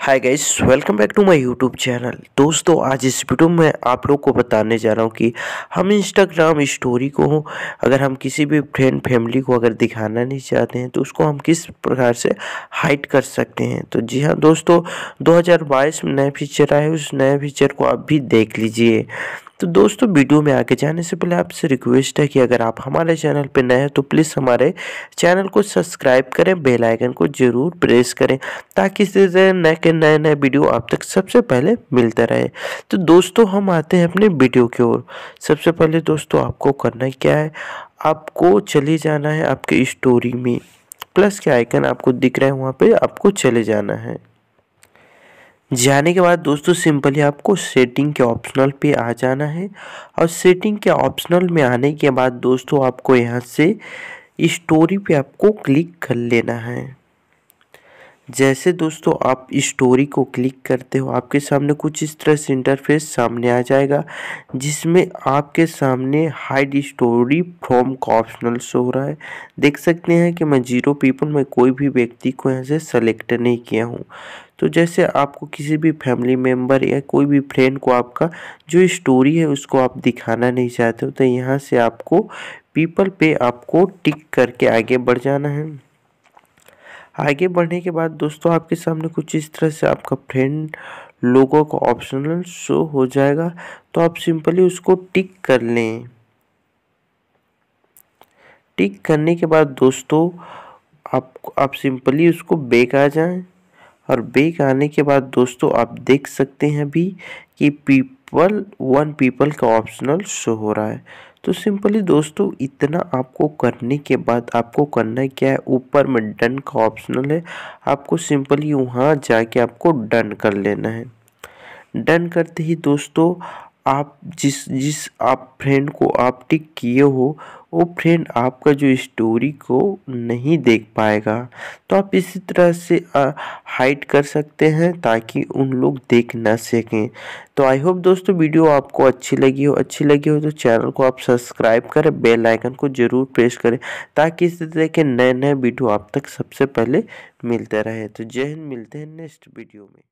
hi guys welcome back to my YouTube channel दोस्तों आज इस वीडियो में आप लोग को बताने जा रहा हूँ कि हम इंस्टाग्राम स्टोरी को अगर हम किसी भी फ्रेंड फैमिली को अगर दिखाना नहीं चाहते हैं तो उसको हम किस प्रकार से हाइड कर सकते हैं तो जी हाँ दोस्तों 2022 में नया फीचर आया है उस नए फीचर को आप भी देख लीजिए तो दोस्तों वीडियो में आगे जाने से पहले आपसे रिक्वेस्ट है कि अगर आप हमारे चैनल पर नए हैं तो प्लीज़ हमारे चैनल को सब्सक्राइब करें बेल आइकन को ज़रूर प्रेस करें ताकि तरह नए के नए नए वीडियो आप तक सबसे पहले मिलता रहे तो दोस्तों हम आते हैं अपने वीडियो की ओर सबसे पहले दोस्तों आपको करना क्या है आपको चले जाना है आपके स्टोरी में प्लस के आइकन आपको दिख रहा है वहाँ पे आपको चले जाना है जाने के बाद दोस्तों सिंपली आपको सेटिंग के ऑप्शनल पे आ जाना है और सेटिंग के ऑप्शनल में आने के बाद दोस्तों आपको यहाँ से स्टोरी पे आपको क्लिक कर लेना है जैसे दोस्तों आप स्टोरी को क्लिक करते हो आपके सामने कुछ इस तरह से इंटरफेस सामने आ जाएगा जिसमें आपके सामने हाइड स्टोरी फ्रॉम का ऑप्शनल शो हो रहा है देख सकते हैं कि मैं जीरो पीपल में कोई भी व्यक्ति को यहाँ से सेलेक्ट नहीं किया हूँ तो जैसे आपको किसी भी फैमिली मेम्बर या कोई भी फ्रेंड को आपका जो स्टोरी है उसको आप दिखाना नहीं चाहते हो तो यहाँ से आपको पीपल पे आपको टिक करके आगे बढ़ जाना है आगे बढ़ने के बाद दोस्तों आपके सामने कुछ इस तरह से आपका फ्रेंड लोगों का ऑप्शनल शो हो जाएगा तो आप सिंपली उसको टिक कर लें टिक करने के बाद दोस्तों आप आप सिंपली उसको बेक आ जाएं और बेक आने के बाद दोस्तों आप देख सकते हैं अभी कि पीपल वन पीपल का ऑप्शनल शो हो रहा है तो सिंपली दोस्तों इतना आपको करने के बाद आपको करना क्या है ऊपर में डन का ऑप्शनल है आपको सिंपली वहाँ जाके आपको डन कर लेना है डन करते ही दोस्तों आप जिस जिस आप फ्रेंड को आप टिक किए हो वो फ्रेंड आपका जो स्टोरी को नहीं देख पाएगा तो आप इसी तरह से हाइड कर सकते हैं ताकि उन लोग देख ना सकें तो आई होप दोस्तों वीडियो आपको अच्छी लगी हो अच्छी लगी हो तो चैनल को आप सब्सक्राइब करें बेल आइकन को ज़रूर प्रेस करें ताकि इस तरह के नए नए वीडियो आप तक सबसे पहले मिलते रहे तो जय हिंद मिलते हैं नेक्स्ट वीडियो में